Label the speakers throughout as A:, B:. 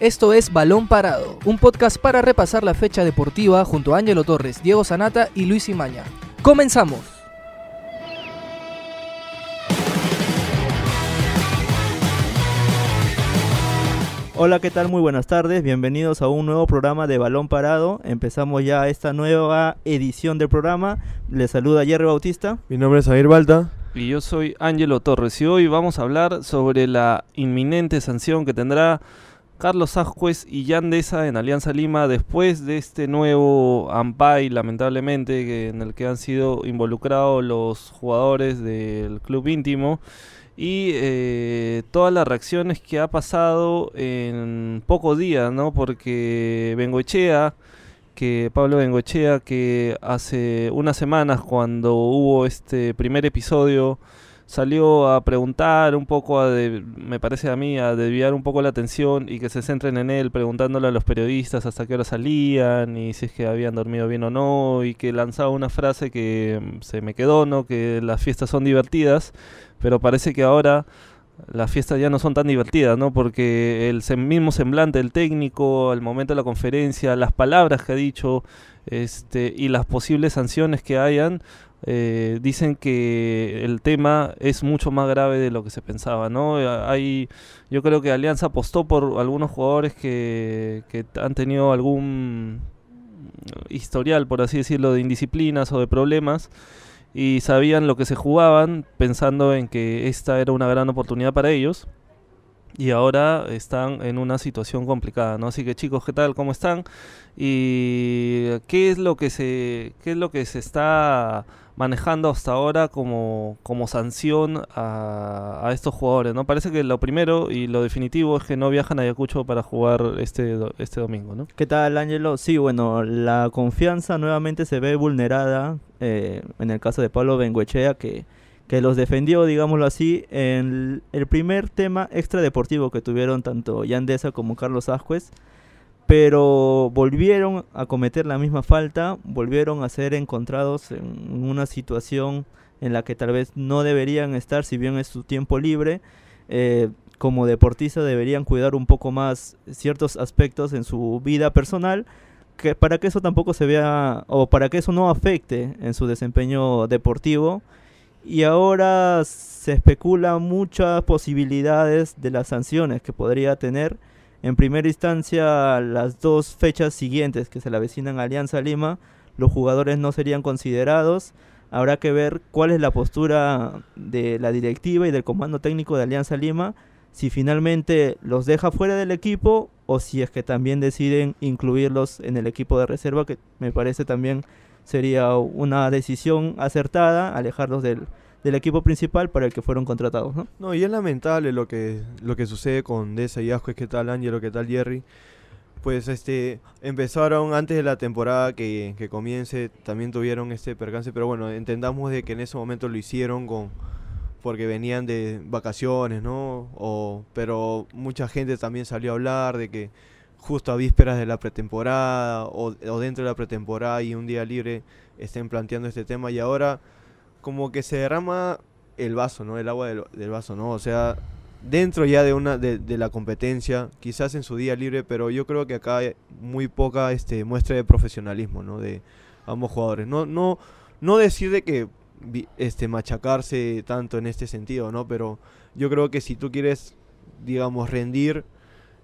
A: Esto es Balón Parado, un podcast para repasar la fecha deportiva junto a Ángelo Torres, Diego Sanata y Luis Imaña. ¡Comenzamos!
B: Hola, ¿qué tal? Muy buenas tardes. Bienvenidos a un nuevo programa de Balón Parado. Empezamos ya esta nueva edición del programa. Les saluda Jerry Bautista.
C: Mi nombre es Javier Balta.
A: Y yo soy Ángelo Torres. Y hoy vamos a hablar sobre la inminente sanción que tendrá Carlos Ascuez y Yandesa en Alianza Lima después de este nuevo ampay, lamentablemente, en el que han sido involucrados los jugadores del club íntimo y eh, todas las reacciones que ha pasado en pocos días, ¿no? Porque Bengochea, que Pablo Bengochea, que hace unas semanas cuando hubo este primer episodio salió a preguntar un poco, a me parece a mí, a desviar un poco la atención y que se centren en él, preguntándole a los periodistas hasta qué hora salían y si es que habían dormido bien o no, y que lanzaba una frase que mm, se me quedó, ¿no? Que las fiestas son divertidas, pero parece que ahora las fiestas ya no son tan divertidas, ¿no? Porque el mismo semblante del técnico, al momento de la conferencia, las palabras que ha dicho este, y las posibles sanciones que hayan, eh, dicen que el tema es mucho más grave de lo que se pensaba, ¿no? Eh, hay, yo creo que Alianza apostó por algunos jugadores que, que han tenido algún historial, por así decirlo, de indisciplinas o de problemas y sabían lo que se jugaban pensando en que esta era una gran oportunidad para ellos y ahora están en una situación complicada, ¿no? Así que chicos, ¿qué tal? ¿Cómo están? ¿Y qué es lo que se qué es lo que se está manejando hasta ahora como, como sanción a, estos jugadores, ¿no? Parece que lo primero
B: y lo definitivo es que no viajan a Ayacucho para jugar este, este domingo, ¿no? ¿Qué tal, Ángelo? Sí, bueno, la confianza nuevamente se ve vulnerada eh, en el caso de Pablo Benguechea, que, que los defendió, digámoslo así, en el primer tema extradeportivo que tuvieron tanto Yandesa como Carlos Ascuez pero volvieron a cometer la misma falta, volvieron a ser encontrados en una situación en la que tal vez no deberían estar, si bien es su tiempo libre. Eh, como deportista deberían cuidar un poco más ciertos aspectos en su vida personal para que eso tampoco se vea o para que eso no afecte en su desempeño deportivo y ahora se especula muchas posibilidades de las sanciones que podría tener en primera instancia, las dos fechas siguientes que se le avecinan a Alianza Lima, los jugadores no serían considerados. Habrá que ver cuál es la postura de la directiva y del comando técnico de Alianza Lima, si finalmente los deja fuera del equipo o si es que también deciden incluirlos en el equipo de reserva, que me parece también sería una decisión acertada, alejarlos del, del equipo principal para el que fueron contratados,
C: ¿no? y es lamentable lo que, lo que sucede con Deza y que qué tal Angelo, qué tal Jerry. Pues este empezaron antes de la temporada que, comience, también tuvieron este percance, pero bueno, entendamos de que en ese momento lo hicieron con porque venían de vacaciones, ¿no? O, pero mucha gente también salió a hablar de que justo a vísperas de la pretemporada o, o dentro de la pretemporada y un día libre estén planteando este tema y ahora como que se derrama el vaso, ¿no? El agua del, vaso, ¿no? O sea, dentro ya de una de, la competencia, quizás en su día libre, pero yo creo que acá hay muy poca este, muestra de profesionalismo, ¿no? De ambos jugadores. No, no, no decir de que este, machacarse tanto en este sentido, ¿no? Pero yo creo que si tú quieres, digamos, rendir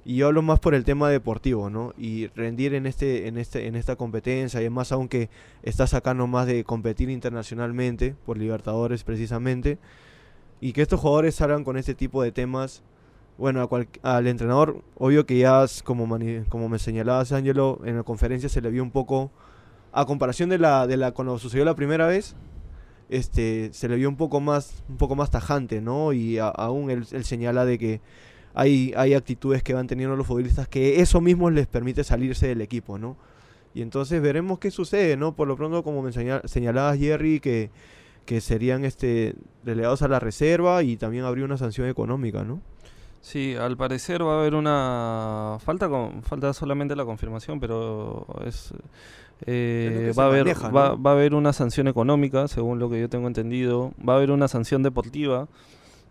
C: y yo hablo más por el tema deportivo, ¿no? Y rendir en, este, en, este, en esta competencia, y más aunque está sacando más de competir internacionalmente, por Libertadores precisamente, y que estos jugadores salgan con este tipo de temas, bueno, al entrenador, obvio que ya, como, como me señalabas, Ángelo, en la conferencia se le vio un poco, a comparación de la, de la cuando sucedió la primera vez, este, se le vio un poco más, un poco más tajante, ¿no? Y aún él señala de que hay, hay actitudes que van teniendo los futbolistas que eso mismo les permite salirse del equipo, ¿no? Y entonces veremos qué sucede, ¿no? Por lo pronto, como me señalabas, Jerry, que, que serían este, a la reserva y también habría una sanción económica, ¿no?
A: Sí, al parecer va a haber una falta con falta solamente la confirmación, pero es, eh, va a haber va, a haber una sanción económica, según lo que yo tengo entendido, va a haber una sanción deportiva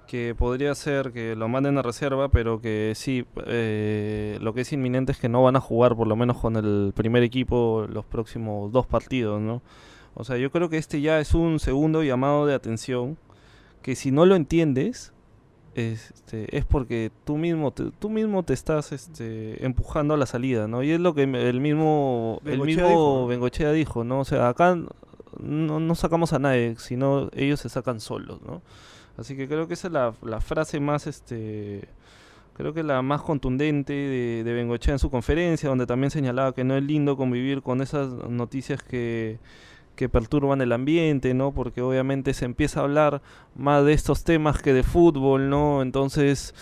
A: que podría ser que lo manden a reserva, pero que sí, eh, lo que es inminente es que no van a jugar por lo menos con el primer equipo los próximos dos partidos, ¿no? O sea, yo creo que este ya es un segundo llamado de atención, que si no lo entiendes, este, es porque tú mismo te, tú mismo te estás este, empujando a la salida, ¿no? Y es lo que el mismo Bengochea el mismo dijo. Bengochea dijo, ¿no? O sea, acá no, no sacamos a nadie, sino ellos se sacan solos, ¿no? Así que creo que esa es la, frase más, este, creo que la más contundente de, de, Bengochea en su conferencia, donde también señalaba que no es lindo convivir con esas noticias que, que perturban el ambiente, ¿no? Porque obviamente se empieza a hablar más de estos temas que de fútbol, ¿no? Entonces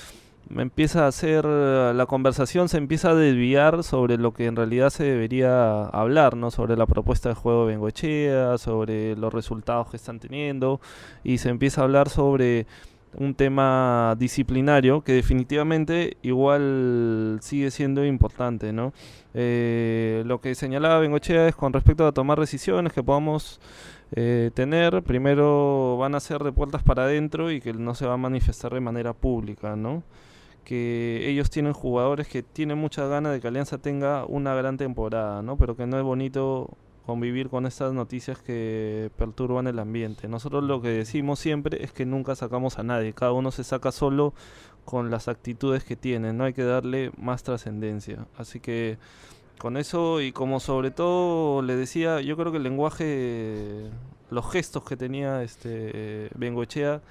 A: empieza a hacer, eh, la conversación se empieza a desviar sobre lo que en realidad se debería hablar, ¿no? Sobre la propuesta de juego de Bengochea sobre los resultados que están teniendo, y se empieza a hablar sobre un tema disciplinario que definitivamente igual sigue siendo importante, ¿no? Eh, lo que señalaba Bengochea es con respecto a tomar decisiones que podamos eh, tener, primero van a ser de puertas para adentro y que no se va a manifestar de manera pública, ¿no? que ellos tienen jugadores que tienen muchas ganas de que Alianza tenga una gran temporada, ¿no? Pero que no es bonito convivir con estas noticias que perturban el ambiente. Nosotros lo que decimos siempre es que nunca sacamos a nadie, cada uno se saca solo con las actitudes que tiene, no hay que darle más trascendencia. Así que con eso y como sobre todo le decía, yo creo que el lenguaje, los gestos que tenía este Bengochea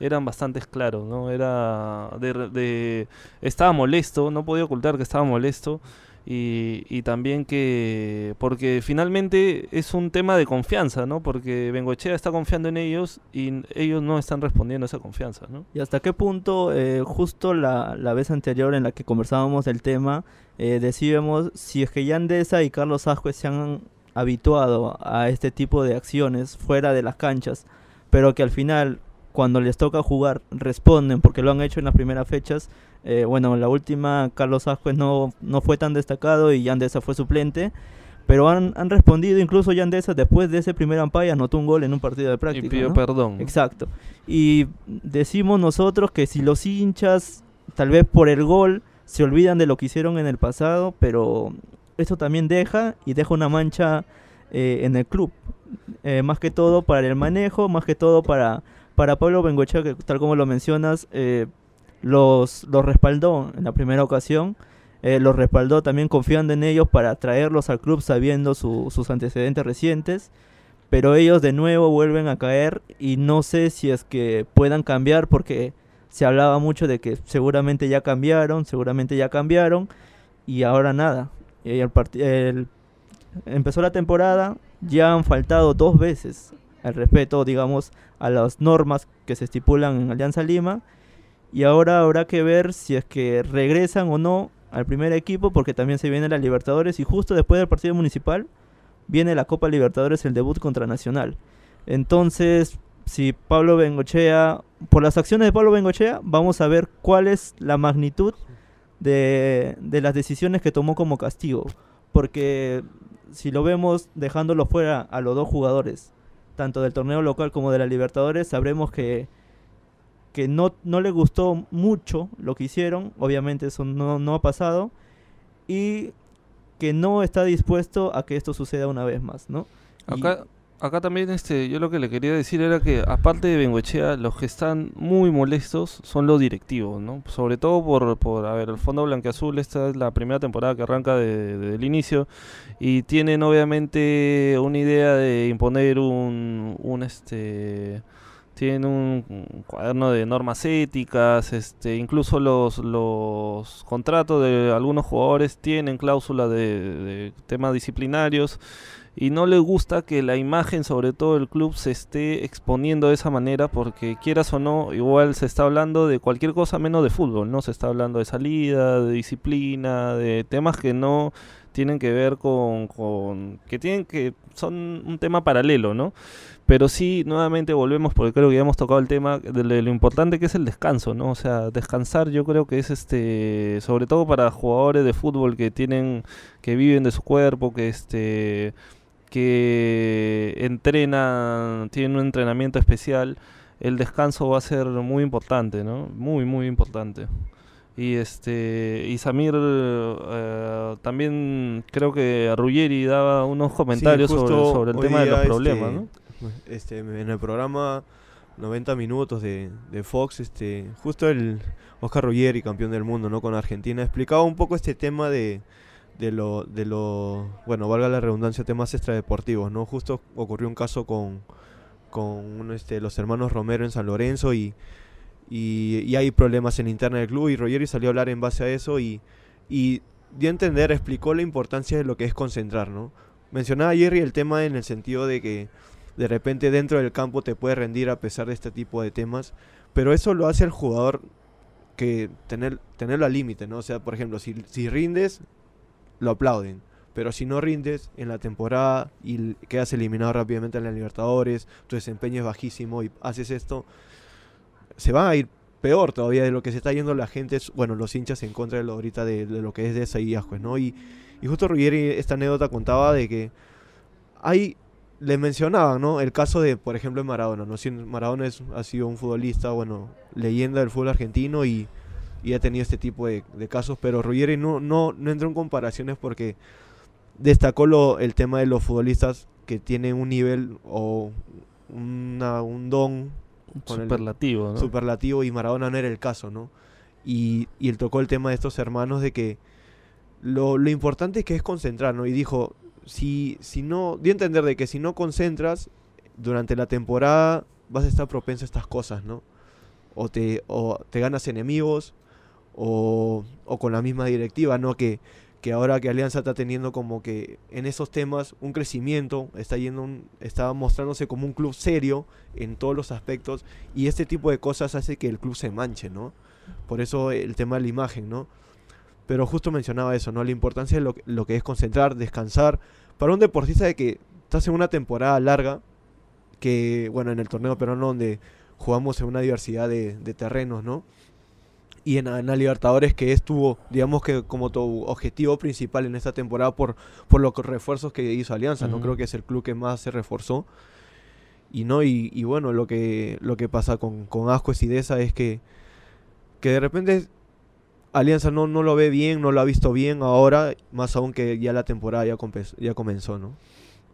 A: eran bastante claros, ¿no? Era de, estaba molesto, no podía ocultar que estaba molesto. Y, y, también que porque finalmente es un tema de confianza, ¿no? Porque Bengochea está confiando en ellos y ellos no están respondiendo a esa confianza, ¿no?
B: Y hasta qué punto, eh, justo la, la, vez anterior en la que conversábamos del tema, eh, si es que Yandesa y Carlos Asquez se han habituado a este tipo de acciones fuera de las canchas, pero que al final cuando les toca jugar responden, porque lo han hecho en las primeras fechas. Eh, bueno, en la última Carlos Ascuez no, no fue tan destacado y Yandesa fue suplente. Pero han, respondido, incluso Yandesa después de ese primer y anotó un gol en un partido de práctica. Y pidió perdón. Exacto. Y decimos nosotros que si los hinchas, tal vez por el gol, se olvidan de lo que hicieron en el pasado, pero eso también deja y deja una mancha eh, en el club. Eh, más que todo para el manejo, más que todo para para Pablo Bengochea, que tal como lo mencionas, eh, los, los respaldó en la primera ocasión. Eh, los respaldó también confiando en ellos para traerlos al club sabiendo sus antecedentes recientes. Pero ellos de nuevo vuelven a caer y no sé si es que puedan cambiar porque se hablaba mucho de que seguramente ya cambiaron, seguramente ya cambiaron y ahora nada. El, el, empezó la temporada, ya han faltado dos veces el respeto, digamos, a las normas que se estipulan en Alianza Lima. Y ahora habrá que ver si es que regresan o no al primer equipo, porque también se viene la Libertadores y justo después del partido municipal viene la Copa Libertadores, el debut contra Nacional. Entonces, si Pablo Bengochea, por las acciones de Pablo Bengochea, vamos a ver cuál es la magnitud de, de las decisiones que tomó como castigo. Porque si lo vemos dejándolo fuera a los dos jugadores, tanto del torneo local como de la Libertadores, sabremos que, que no, no le gustó mucho lo que hicieron, obviamente eso no, ha pasado, y que no está dispuesto a que esto suceda una vez más, ¿no? Acá,
A: acá también este, yo lo que le quería decir era que aparte de Bengoechea, los que están muy molestos son los directivos, ¿no? Sobre todo por, por a ver, el Fondo Blanqueazul, esta es la primera temporada que arranca desde el inicio y tienen obviamente una idea de imponer un, un este tienen un cuaderno de normas éticas, este, incluso los, los contratos de algunos jugadores tienen cláusulas de temas disciplinarios y no le gusta que la imagen, sobre todo el club, se esté exponiendo de esa manera porque quieras o no, igual se está hablando de cualquier cosa menos de fútbol, ¿no? Se está hablando de salida, de disciplina, de temas que no tienen que ver con, que tienen que son un tema paralelo, ¿no? Pero sí, nuevamente volvemos porque creo que ya hemos tocado el tema de lo importante que es el descanso, ¿no? O sea, descansar yo creo que es este sobre todo para jugadores de fútbol que tienen que viven de su cuerpo, que este que entrena, tiene un entrenamiento especial, el descanso va a ser muy importante, ¿no? Muy, muy importante. Y este y Samir eh, también creo que Ruggeri
C: daba unos comentarios sobre, sobre, el tema de los este, problemas, ¿no? Este, en el programa 90 minutos de, de, Fox, este, justo el Oscar Ruggeri, campeón del mundo, ¿no? Con Argentina, explicaba un poco este tema de, de lo, bueno, valga la redundancia, temas extradeportivos, ¿no? Justo ocurrió un caso con, este, los hermanos Romero en San Lorenzo y, y, hay problemas en interna del club y Rogeri salió a hablar en base a eso y, y dio a entender, explicó la importancia de lo que es concentrar, ¿no? Mencionaba Jerry el tema en el sentido de que de repente dentro del campo te puedes rendir a pesar de este tipo de temas, pero eso lo hace el jugador que tener, tenerlo al límite, ¿no? O sea, por ejemplo, si, si rindes, lo aplauden. Pero si no rindes en la temporada y quedas eliminado rápidamente en la Libertadores, tu desempeño es bajísimo y haces esto, se va a ir peor todavía de lo que se está yendo la gente, bueno, los hinchas en contra de lo ahorita de, lo que es de esa pues, ¿no? Y, y justo Ruggeri esta anécdota contaba de que ahí les mencionaban, ¿no? El caso de, por ejemplo, en Maradona, ¿no? Maradona ha sido un futbolista, bueno, leyenda del fútbol argentino y y ha tenido este tipo de, casos, pero Ruggeri no, no, no entró en comparaciones porque destacó el tema de los futbolistas que tienen un nivel o una, un don superlativo, superlativo y Maradona no era el caso, ¿no? Y, él tocó el tema de estos hermanos de que lo, importante es que es concentrar, Y dijo, si, si no, di a entender de que si no concentras durante la temporada vas a estar propenso a estas cosas, ¿no? O te, o te ganas enemigos o, con la misma directiva, ¿no? Que, ahora que Alianza está teniendo como que en esos temas un crecimiento, está yendo un, mostrándose como un club serio en todos los aspectos y este tipo de cosas hace que el club se manche, ¿no? Por eso el tema de la imagen, ¿no? Pero justo mencionaba eso, ¿no? La importancia de lo, que es concentrar, descansar. Para un deportista de que estás en una temporada larga, que, bueno, en el torneo pero peruano donde jugamos en una diversidad de, de terrenos, ¿no? y en, la Libertadores, que estuvo, digamos que como tu objetivo principal en esta temporada por, por los refuerzos que hizo Alianza, ¿no? Creo que es el club que más se reforzó. Y no, y, bueno, lo que, lo que pasa con, con Asco y Deza es que, que de repente Alianza no, no lo ve bien, no lo ha visto bien ahora, más aún que ya la temporada ya, ya comenzó, ¿no?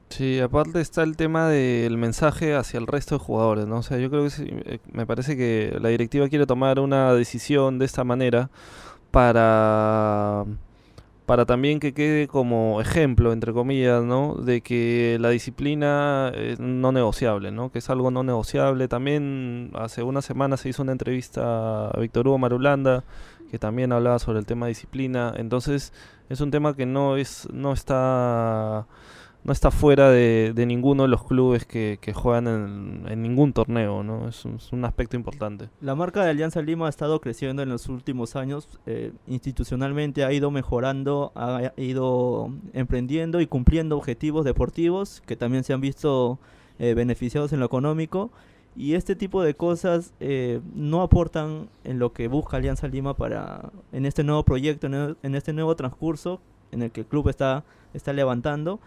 C: Sí, aparte está el tema del mensaje hacia el resto de jugadores, ¿no? O
A: sea, yo creo que eh, me parece que la directiva quiere tomar una decisión de esta manera para para también que quede como ejemplo, entre comillas, ¿no? De que la disciplina es no negociable, ¿no? Que es algo no negociable. También hace una semana se hizo una entrevista a Víctor Hugo Marulanda, que también hablaba sobre el tema disciplina. Entonces, es un tema que no es, no está no está fuera de, ninguno de los clubes que, juegan en, ningún torneo, ¿no? Es un, aspecto importante.
B: La marca de Alianza Lima ha estado creciendo en los últimos años, eh, institucionalmente ha ido mejorando, ha ido emprendiendo y cumpliendo objetivos deportivos que también se han visto eh, beneficiados en lo económico. Y este tipo de cosas eh, no aportan en lo que busca Alianza Lima para en este nuevo proyecto, en, este nuevo transcurso en el que el club está, está levantando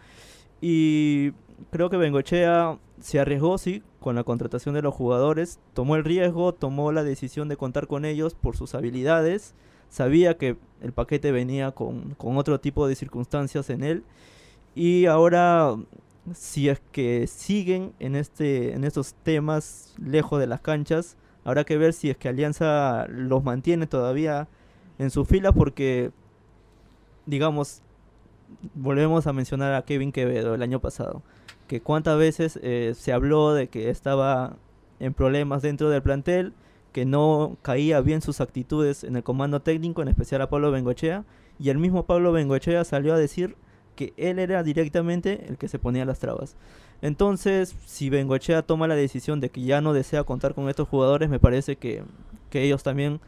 B: y creo que Bengochea se arriesgó, sí, con la contratación de los jugadores, tomó el riesgo, tomó la decisión de contar con ellos por sus habilidades, sabía que el paquete venía con, otro tipo de circunstancias en él y ahora si es que siguen en, este, en estos temas lejos de las canchas, habrá que ver si es que Alianza los mantiene todavía en su fila porque digamos volvemos a mencionar a Kevin Quevedo el año pasado, que cuántas veces eh, se habló de que estaba en problemas dentro del plantel, que no caía bien sus actitudes en el comando técnico, en especial a Pablo Bengochea, y el mismo Pablo Bengochea salió a decir que él era directamente el que se ponía las trabas. Entonces, si Bengochea toma la decisión de que ya no desea contar con estos jugadores, me parece que, que ellos también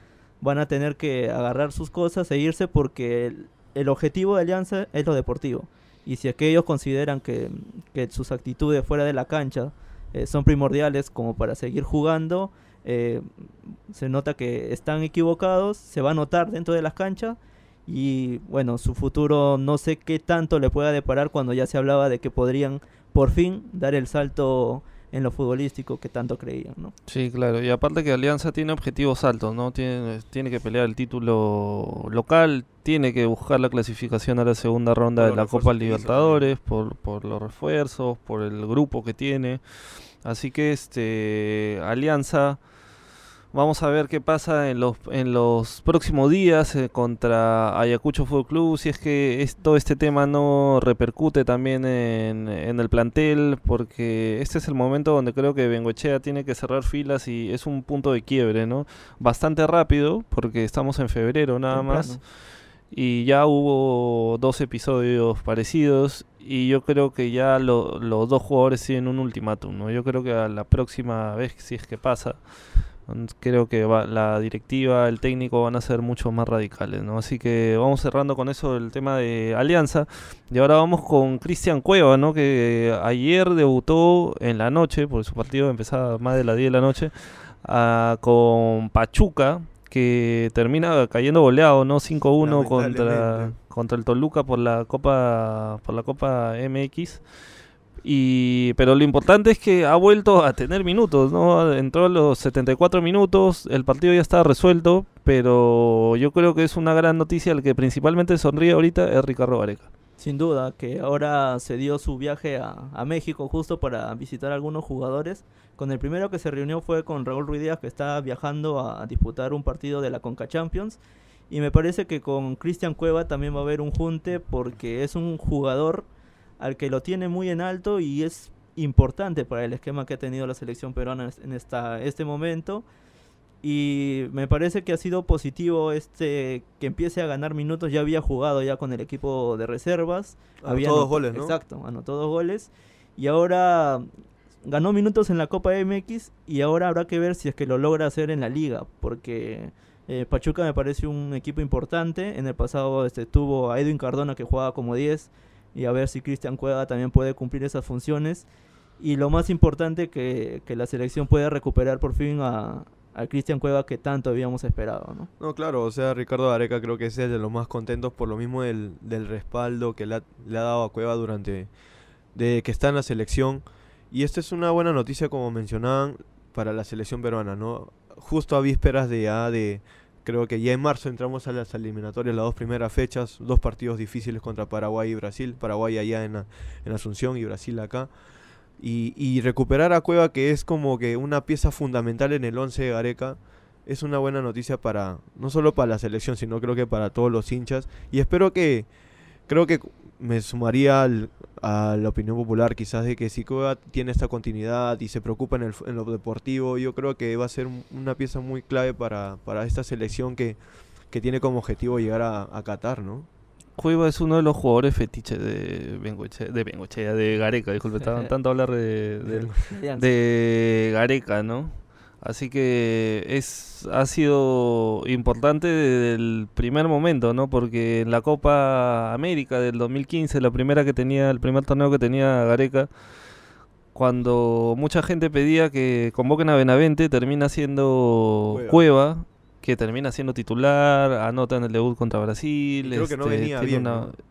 B: van a tener que agarrar sus cosas e irse porque el objetivo de Alianza es lo deportivo. Y si aquellos consideran que, sus actitudes fuera de la cancha eh, son primordiales como para seguir jugando, eh, se nota que están equivocados, se va a notar dentro de las canchas y bueno, su futuro no sé qué tanto le pueda deparar cuando ya se hablaba de que podrían por fin dar el salto en lo futbolístico que tanto creían, ¿no?
A: Sí, claro. Y aparte que Alianza tiene objetivos altos, ¿no? Tiene, tiene que pelear el título local, tiene que buscar la clasificación a la segunda ronda de la Copa Libertadores, por, por los refuerzos, por el grupo que tiene. Así que este Alianza Vamos a ver qué pasa en los, en los próximos días eh, contra Ayacucho Fútbol Club, si es que todo este tema no repercute también en, en, el plantel, porque este es el momento donde creo que Bengochea tiene que cerrar filas y es un punto de quiebre, ¿no? Bastante rápido, porque estamos en febrero nada más, y ya hubo dos episodios parecidos, y yo creo que ya los dos jugadores tienen un ultimátum, ¿no? Yo creo que a la próxima vez, si es que pasa Creo que la directiva, el técnico van a ser mucho más radicales, ¿no? Así que vamos cerrando con eso el tema de Alianza. Y ahora vamos con Cristian Cueva, ¿no? Que ayer debutó en la noche, porque su partido empezaba más de las 10 de la noche, ah, con Pachuca, que termina cayendo goleado, ¿no? 5-1 contra, el Toluca por la Copa, por la Copa MX. Y, pero lo importante es que ha vuelto a tener minutos, ¿no? Entró a los 74 minutos, el partido ya está resuelto, pero yo creo que es una gran noticia. El que principalmente sonríe ahorita es Ricardo Vareca.
B: Sin duda, que ahora se dio su viaje a, México justo para visitar algunos jugadores. Con el primero que se reunió fue con Raúl Díaz, que está viajando a, disputar un partido de la Conca Champions. Y me parece que con Cristian Cueva también va a haber un junte porque es un jugador al que lo tiene muy en alto y es importante para el esquema que ha tenido la selección peruana en esta, este momento. Y me parece que ha sido positivo este que empiece a ganar minutos. Ya había jugado ya con el equipo de reservas. había dos goles, Exacto, anotó dos goles. Y ahora ganó minutos en la Copa MX y ahora habrá que ver si es que lo logra hacer en la liga. Porque eh, Pachuca me parece un equipo importante. En el pasado este, tuvo a Edwin Cardona que jugaba como 10 y a ver si Cristian Cueva también puede cumplir esas funciones. Y lo más importante, que, que la selección pueda recuperar por fin a, a Cristian Cueva que tanto habíamos esperado, ¿no?
C: No, claro, o sea, Ricardo Areca creo que es de los más contentos por lo mismo del, del respaldo que le ha, dado a Cueva durante de que está en la selección. Y esta es una buena noticia, como mencionaban, para la selección peruana, ¿no? Justo a vísperas de, de, Creo que ya en marzo entramos a las eliminatorias, las dos primeras fechas, dos partidos difíciles contra Paraguay y Brasil. Paraguay allá en, en Asunción y Brasil acá. Y, recuperar a Cueva, que es como que una pieza fundamental en el 11 de Gareca, es una buena noticia para, no solo para la selección, sino creo que para todos los hinchas. Y espero que, creo que me sumaría a la opinión popular quizás de que si Cueva tiene esta continuidad y se preocupa en, el, lo deportivo, yo creo que va a ser una pieza muy clave para, esta selección que, que, tiene como objetivo llegar a, a, Qatar, ¿no?
A: Cueva es uno de los jugadores fetiches de Bengochea, de, de Gareca, disculpe, estaban tanto hablar de, de Gareca, ¿no? Así que es, ha sido importante desde el primer momento, ¿no? Porque en la Copa América del 2015, la primera que tenía, el primer torneo que tenía Gareca, cuando mucha gente pedía que convoquen a Benavente, termina siendo Cueva, que termina siendo titular, anota en el debut contra Brasil.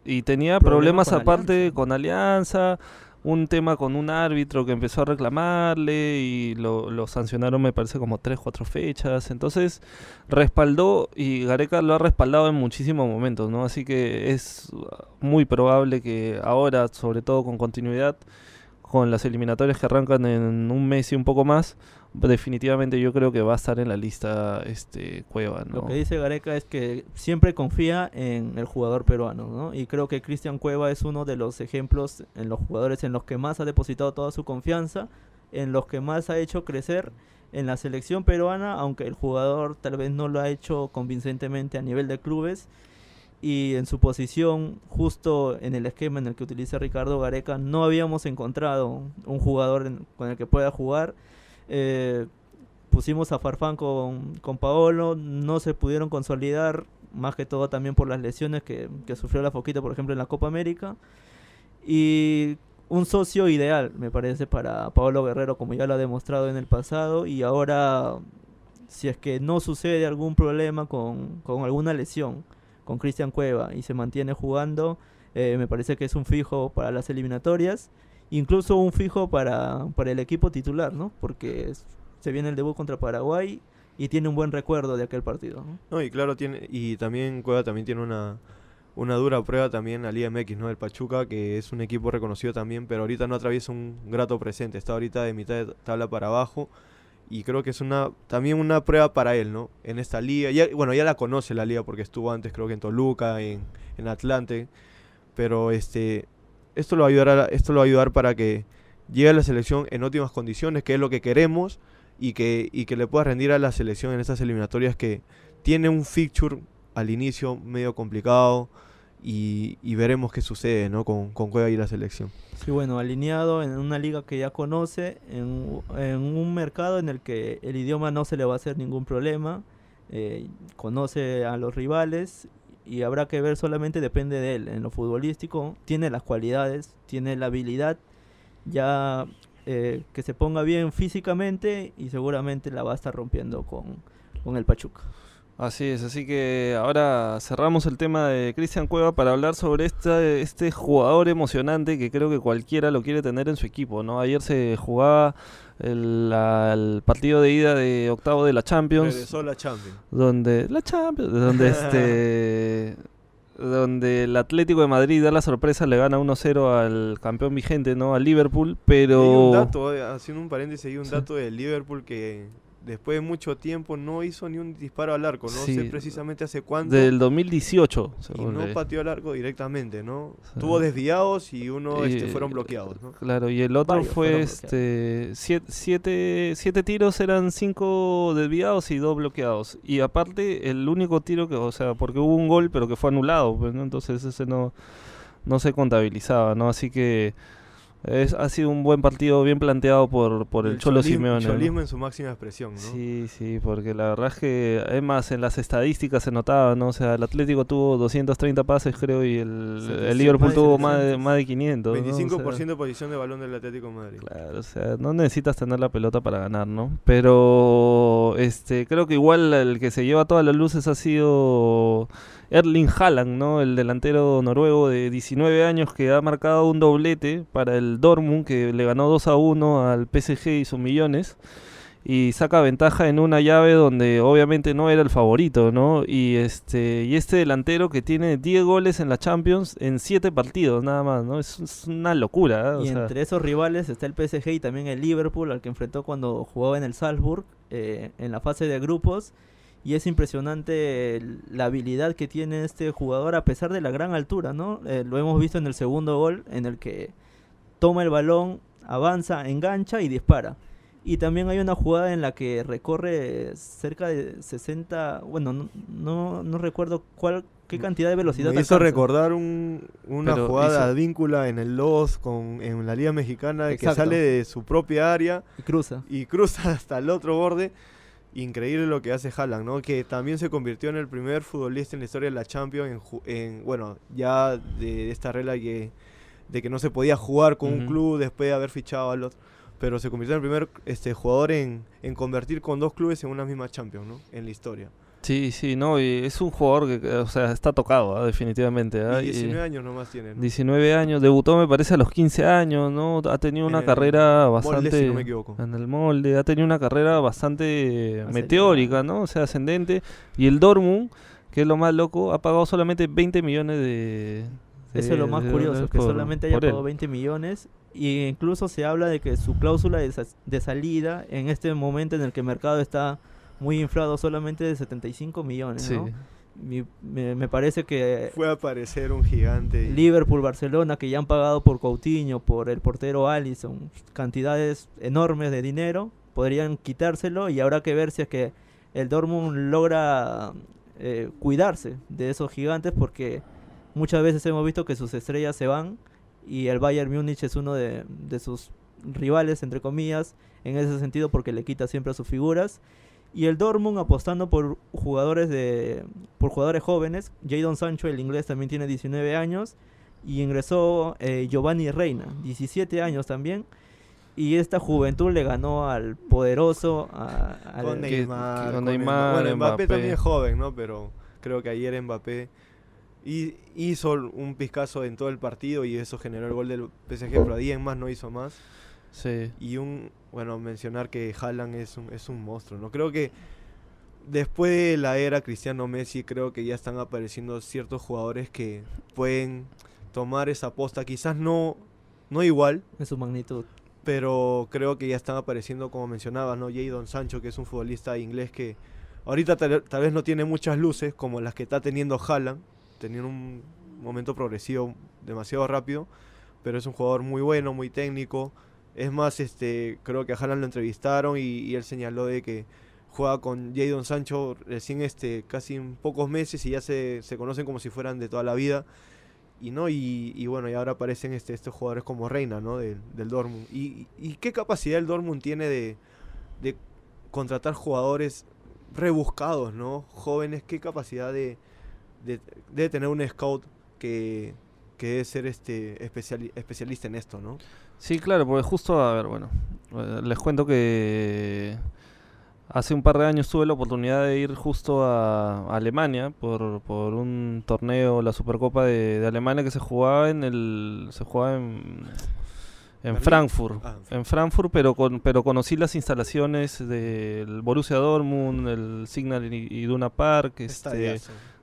A: Y tenía problemas, aparte con Alianza un tema con un árbitro que empezó a reclamarle y lo, sancionaron me parece como 3, cuatro fechas. Entonces respaldó y Gareca lo ha respaldado en muchísimos momentos, ¿no? Así que es muy probable que ahora, sobre todo con continuidad, con las eliminatorias que arrancan en un mes y un poco más, definitivamente yo creo que va a estar en la lista este Cueva, ¿no? Lo que
B: dice Gareca es que siempre confía en el jugador peruano, ¿no? Y creo que Cristian Cueva es uno de los ejemplos en los jugadores en los que más ha depositado toda su confianza, en los que más ha hecho crecer en la selección peruana, aunque el jugador tal vez no lo ha hecho convincentemente a nivel de clubes y en su posición, justo en el esquema en el que utiliza Ricardo Gareca, no habíamos encontrado un jugador con el que pueda jugar. Eh, pusimos a Farfán con, con Paolo, no se pudieron consolidar, más que todo también por las lesiones que, que sufrió la Foquita, por ejemplo, en la Copa América. Y un socio ideal, me parece, para Paolo Guerrero, como ya lo ha demostrado en el pasado. Y ahora, si es que no sucede algún problema con, con alguna lesión con Cristian Cueva y se mantiene jugando, eh, me parece que es un fijo para las eliminatorias incluso un fijo para, para el equipo titular, ¿no? Porque se viene el debut contra Paraguay y tiene un buen recuerdo de aquel partido.
C: No, y claro, tiene, y también Cueva también tiene una, dura prueba también Liga MX, ¿no? El Pachuca, que es un equipo reconocido también, pero ahorita no atraviesa un grato presente, está ahorita de mitad de tabla para abajo. Y creo que es una también una prueba para él, ¿no? En esta liga. Ya, bueno, ya la conoce la liga porque estuvo antes, creo que en Toluca, en, en Atlante. Pero este esto lo va a ayudar, esto va para que llegue a la selección en óptimas condiciones, que es lo que queremos, y que, que le pueda rendir a la selección en estas eliminatorias que tiene un fixture al inicio medio complicado. Y, veremos qué sucede ¿no? con, con Cueva y la selección.
B: Sí, bueno, alineado en una liga que ya conoce, en, un mercado en el que el idioma no se le va a hacer ningún problema, eh, conoce a los rivales y habrá que ver solamente depende de él. En lo futbolístico tiene las cualidades, tiene la habilidad, ya eh, que se ponga bien físicamente y seguramente la va a estar rompiendo con, con el Pachuca. Así es, así que ahora
A: cerramos el tema de Cristian Cueva para hablar sobre este jugador emocionante que creo que cualquiera lo quiere tener en su equipo, ¿no? Ayer se jugaba el, partido de ida de octavo de la Champions. Regresó la Champions. Donde, la Champions, donde este... donde el Atlético de Madrid da la sorpresa, le gana 1-0 al campeón vigente, ¿no? Al Liverpool, pero... Hay un
C: dato, eh, haciendo un paréntesis, hay un dato del Liverpool que después de mucho tiempo no hizo ni un disparo al arco, no sé precisamente hace cuánto. Del
A: 2018, seguro. Y no
C: pateó al arco directamente, ¿no? Tuvo desviados y uno este, eh, fueron bloqueados, ¿no? Claro, y el otro fue
A: este siete, siete, tiros eran cinco desviados y dos bloqueados. Y aparte, el único tiro que, o sea, porque hubo un gol pero que fue anulado, pues, ¿no? entonces ese no, no se contabilizaba, ¿no? Así que es, ha sido un buen partido, bien planteado por, por el, Cholo Simeone. El cholismo
C: en su máxima expresión, Sí,
A: sí, porque la verdad es que, además, en las estadísticas se notaba, ¿no? O sea, el Atlético tuvo 230 pases, creo, y el, Liverpool tuvo más de, más de 500. 25%
C: de posición de balón del Atlético Madrid. Claro, o
A: sea, no necesitas tener la pelota para ganar, ¿no? Pero este creo que igual el que se lleva todas las luces ha sido Erling Haaland, ¿no? El delantero noruego de 19 años que ha marcado un doblete para el Dortmund que le ganó 2 a 1 al PSG y sus millones y saca ventaja en una llave donde obviamente no era el favorito, ¿no? Y este, y este delantero que tiene 10 goles en la Champions en 7 partidos nada más, ¿no? Es, una locura. ¿eh? y entre
B: esos rivales está el PSG y también el Liverpool, al que enfrentó cuando jugaba en el Salzburg, eh, en la fase de grupos. Y es impresionante la habilidad que tiene este jugador a pesar de la gran altura, ¿no? Eh, lo hemos visto en el segundo gol, en el que toma el balón, avanza, engancha y dispara. Y también hay una jugada en la que recorre cerca de 60, bueno, no, no, recuerdo cuál qué cantidad de velocidad. Me hizo recordar una
C: jugada víncula en el LOS con, en la Liga Mexicana que sale de su propia área y cruza.
B: Y cruza hasta el otro
C: borde. Increíble lo que hace Haaland, ¿no? Que también se convirtió en el primer futbolista en la historia de la Champions, en, bueno, ya de, esta regla que, de que no se podía jugar con un club después de haber fichado al otro pero se convirtió en el primer este, jugador en, convertir con dos clubes en una misma Champions, ¿no? En la historia.
A: Sí, sí, no, y es un jugador que, o sea, está tocado, ¿ah? definitivamente. ¿ah? Y 19 años nomás tiene. 19 años, debutó me parece a los 15 años, ¿no? Ha tenido una carrera bastante... si no me equivoco. En el molde, ha tenido una carrera bastante meteórica, ¿no? O sea, ascendente. Y el Dortmund, que es lo más loco, ha
B: pagado solamente 20 millones de... Eso es lo más curioso, que solamente haya pagado 20 millones y incluso se habla de que su cláusula de, salida en este momento en el que el mercado está muy inflado solamente de 75 millones, ¿no? me, parece que... Fue a aparecer un gigante. Liverpool, Barcelona, que ya han pagado por Coutinho, por el portero Allison, cantidades enormes de dinero, podrían quitárselo y habrá que ver si es que el Dortmund logra eh, cuidarse de esos gigantes porque muchas veces hemos visto que sus estrellas se van y el Bayern Múnich es uno de, de sus rivales, entre comillas, en ese sentido porque le quita siempre a sus figuras. Y el Dortmund apostando por jugadores, de, por jugadores jóvenes. Jadon Sancho, el inglés, también tiene 19 años. Y ingresó eh, Giovanni Reina, 17 años también. Y esta juventud le ganó al poderoso. A, Neymar. Mbappé también es joven,
C: ¿no? Pero creo que ayer Mbappé y hizo un piscazo en todo el partido y eso generó el gol del PSG, pero a más no hizo más. Sí. Y un, bueno, mencionar que Haaland es un, es un monstruo, ¿no? Creo que después de la era Cristiano Messi, creo que ya están apareciendo ciertos jugadores que pueden tomar esa aposta, quizás no, no igual. En su magnitud. Pero creo que ya están apareciendo, como mencionabas, ¿no? Jadon Sancho, que es un futbolista inglés que ahorita tal, tal vez no tiene muchas luces como las que está teniendo Haaland tenían un momento progresivo demasiado rápido, pero es un jugador muy bueno, muy técnico. Es más, este, creo que a Haaland lo entrevistaron y, él señaló de que juega con Jadon Sancho recién este, casi en pocos meses y ya se, conocen como si fueran de toda la vida. Y, ¿no? y, bueno, y ahora aparecen este, estos jugadores como Reina ¿no? del Dortmund. Y, qué capacidad el Dortmund tiene de, de contratar jugadores rebuscados, ¿no? jóvenes? ¿Qué capacidad de, de, debe tener un scout que, debe ser este especialista en esto, ¿no?
A: Sí, claro, porque justo, a ver, bueno, eh, les cuento que hace un par de años tuve la oportunidad de ir justo a, Alemania por, por, un torneo, la Supercopa de, Alemania que se jugaba en el, se jugaba ah, en, Frankfurt, en Frankfurt, pero con, pero conocí las instalaciones del Borussia Dortmund, el Signal y Iduna Park, este,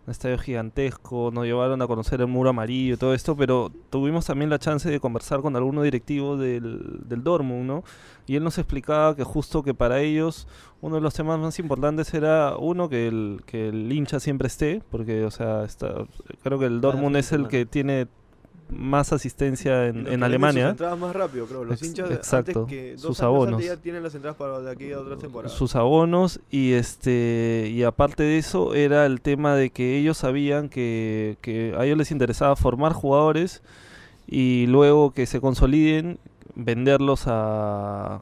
A: un estadio gigantesco, nos llevaron a conocer el muro amarillo y todo esto, pero tuvimos también la chance de conversar con algunos directivos del, del Dortmund, ¿no? Y él nos explicaba que justo que para ellos uno de los temas más importantes era, uno, que el, que el hincha siempre esté, porque, o sea, creo que el Dortmund es el que tiene más asistencia en, Alemania.
C: Sus Los hinchas sus abonos.
A: Sus abonos y este y aparte de eso era el tema de que ellos sabían que a ellos les interesaba formar jugadores y luego que se consoliden venderlos a,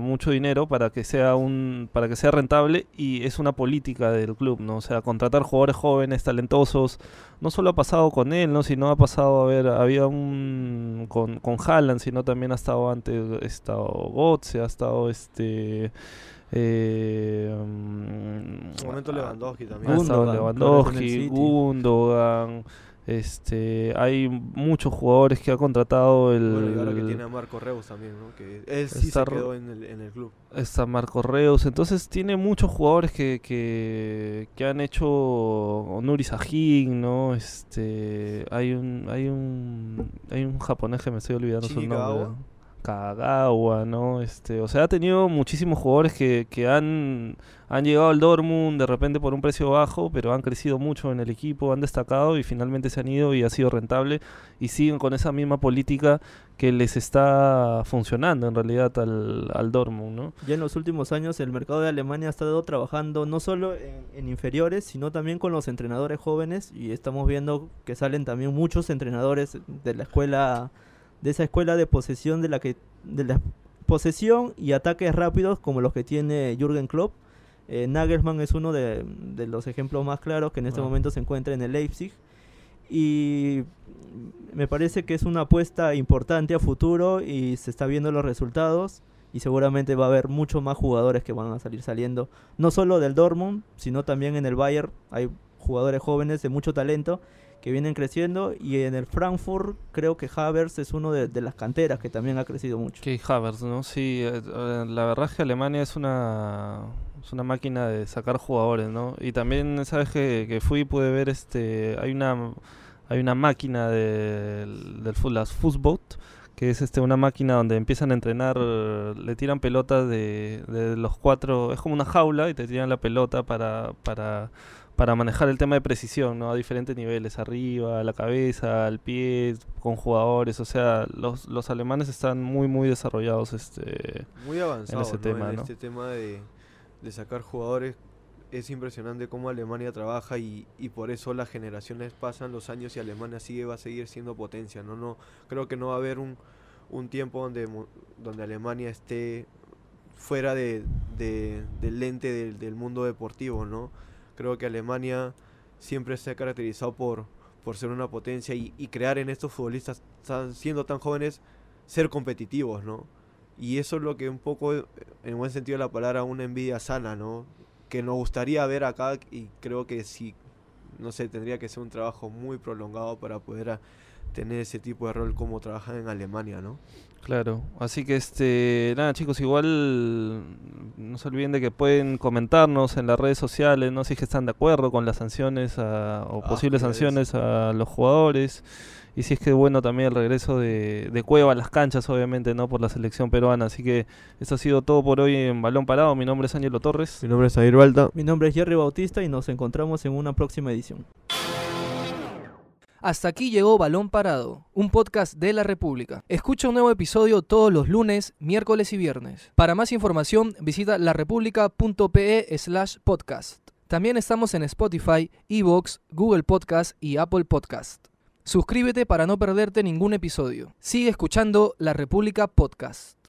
A: mucho dinero para que sea un para que sea rentable y es una política del club no o sea contratar jugadores jóvenes talentosos no solo ha pasado con él no sino ha pasado a ver había un con con Haaland, sino también ha estado antes ha estado se ha estado este eh, momento mm, Lewandowski también Lewandowski Gundogan este, hay muchos jugadores que ha contratado el. Bueno, ahora que tiene a
C: Marco Reus también, ¿no? Que él sí se quedó en el, club. Está Marco
A: Reus. Entonces tiene muchos jugadores que, que, han hecho Onuri Sajin, ¿no? Este. Hay un. Hay un. Hay un japonés que me estoy olvidando su nombre cagagua, ¿no? Este, o sea, ha tenido muchísimos jugadores que, han, han llegado al Dortmund de repente por un precio bajo, pero han crecido mucho en el equipo, han destacado y finalmente se han ido y ha sido rentable y siguen con esa misma política que les está funcionando en realidad al, al Dortmund, ¿no?
B: Ya en los últimos años el mercado de Alemania ha estado trabajando no solo en inferiores, sino también con los entrenadores jóvenes y estamos viendo que salen también muchos entrenadores de la escuela de esa escuela de posesión de la de posesión y ataques rápidos como los que tiene Jürgen Klopp. Eh, Nagelsmann es uno de, los ejemplos más claros que en este momento se encuentra en el Leipzig y me parece que es una apuesta importante a futuro y se está viendo los resultados y seguramente va a haber muchos más jugadores que van a salir saliendo, no solo del Dortmund, sino también en el Bayern, hay jugadores jóvenes de mucho talento que vienen creciendo. Y en el Frankfurt creo que Havers es uno de, las canteras que también ha crecido mucho.
A: Que Havers, ¿no? Sí, eh, eh, la verdad es que Alemania es una, es una máquina de sacar jugadores, ¿no? Y también, ¿sabes que, que fui y pude ver, este, hay una, hay una máquina de, del las que es este una máquina donde empiezan a entrenar, le tiran pelotas de, de, los cuatro, es como una jaula y te tiran la pelota para, para para manejar el tema de precisión, ¿no? A diferentes niveles, arriba, a la cabeza, al pie, con jugadores, o sea, los, los alemanes están muy, muy desarrollados este, muy en ese ¿no? tema, en Este
C: tema de, sacar jugadores, es impresionante cómo Alemania trabaja y, por eso las generaciones pasan los años y Alemania sigue, va a seguir siendo potencia, ¿no? no creo que no va a haber un, un tiempo donde, donde Alemania esté fuera de, del lente del, del mundo deportivo, ¿no? Creo que Alemania siempre se ha caracterizado por, por ser una potencia y, crear en estos futbolistas, siendo tan jóvenes, ser competitivos, ¿no? Y eso es lo que un poco, en buen sentido de la palabra, una envidia sana, ¿no? Que nos gustaría ver acá y creo que sí, no sé, tendría que ser un trabajo muy prolongado para poder tener ese tipo de rol como trabajar en Alemania, ¿no?
A: Claro, así que este, nada chicos, igual no se olviden de que pueden comentarnos en las redes sociales, no si es que están de acuerdo con las sanciones o ah, posibles sanciones a los jugadores. Y si es que bueno también el regreso de, Cueva a las canchas, obviamente, ¿no? Por la selección peruana. Así que eso ha sido todo por hoy en Balón Parado. Mi nombre
B: es Ángelo Torres. Mi nombre es Javier Balta. Mi nombre es Jerry Bautista y nos encontramos en una próxima edición.
A: Hasta aquí llegó Balón Parado, un podcast de la República. Escucha un nuevo episodio todos los lunes, miércoles y viernes. Para más información, visita larepublica.pe/slash podcast. También estamos en Spotify, Evox, Google Podcast y Apple Podcast. Suscríbete para no perderte ningún episodio. Sigue escuchando La República Podcast.